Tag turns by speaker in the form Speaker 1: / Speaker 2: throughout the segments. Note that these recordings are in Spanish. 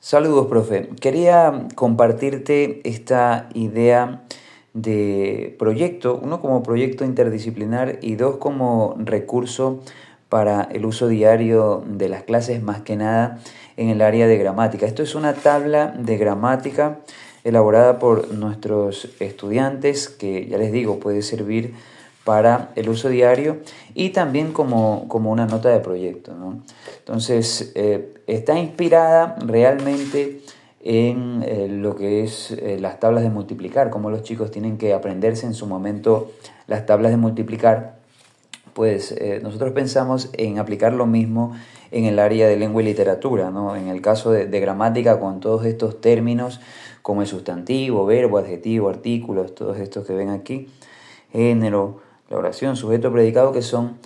Speaker 1: Saludos, profe. Quería compartirte esta idea de proyecto, uno como proyecto interdisciplinar y dos como recurso para el uso diario de las clases, más que nada en el área de gramática. Esto es una tabla de gramática elaborada por nuestros estudiantes que, ya les digo, puede servir para el uso diario y también como, una nota de proyecto. Entonces, eh, está inspirada realmente en eh, lo que es eh, las tablas de multiplicar, como los chicos tienen que aprenderse en su momento las tablas de multiplicar, pues nosotros pensamos en aplicar lo mismo en el área de lengua y literatura, en el caso de gramática con todos estos términos como el sustantivo, verbo, adjetivo, artículos, todos estos que ven aquí, género, la oración, sujeto, predicado, que son,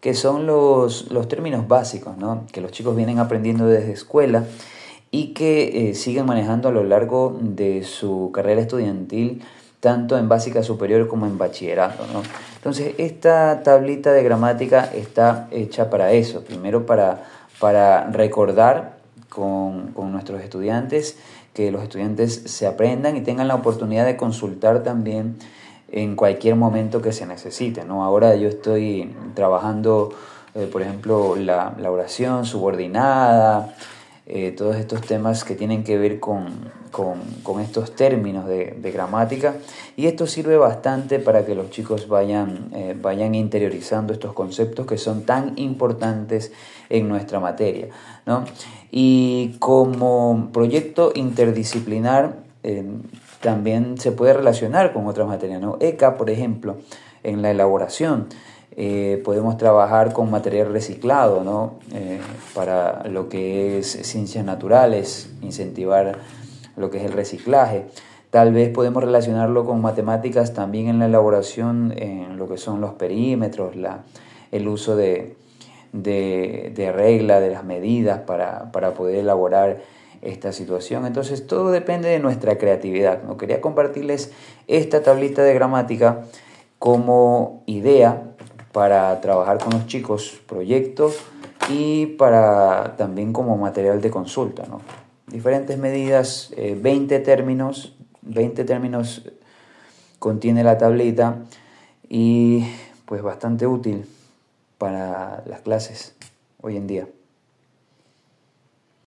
Speaker 1: que son los, los términos básicos ¿no? que los chicos vienen aprendiendo desde escuela y que eh, siguen manejando a lo largo de su carrera estudiantil, tanto en básica superior como en bachillerato. Entonces, esta tablita de gramática está hecha para eso, primero para, para recordar con nuestros estudiantes, que los estudiantes se aprendan y tengan la oportunidad de consultar también en cualquier momento que se necesite. ¿no? Ahora yo estoy trabajando, eh, por ejemplo, la, oración subordinada, eh, todos estos temas que tienen que ver con, estos términos de, gramática. Y esto sirve bastante para que los chicos vayan, eh, vayan interiorizando estos conceptos que son tan importantes en nuestra materia. ¿no? Y como proyecto interdisciplinar, Em, también se puede relacionar con otras materias. ¿no? ECA, por ejemplo, en la elaboración. Eh, podemos trabajar con material reciclado ¿no? Eh, para lo que es ciencias naturales, incentivar lo que es el reciclaje. Tal vez podemos relacionarlo con matemáticas también en la elaboración, en lo que son los perímetros, el uso de, de, de regla, de las medidas para, para poder elaborar esta situación. Entonces todo depende de nuestra creatividad. ¿no? Quería compartirles esta tablita de gramática como idea para trabajar con los chicos, proyectos y para también como material de consulta. ¿no? Diferentes medidas, 20 eh, términos, 20 términos contiene la tablita y pues bastante útil para las clases hoy en día.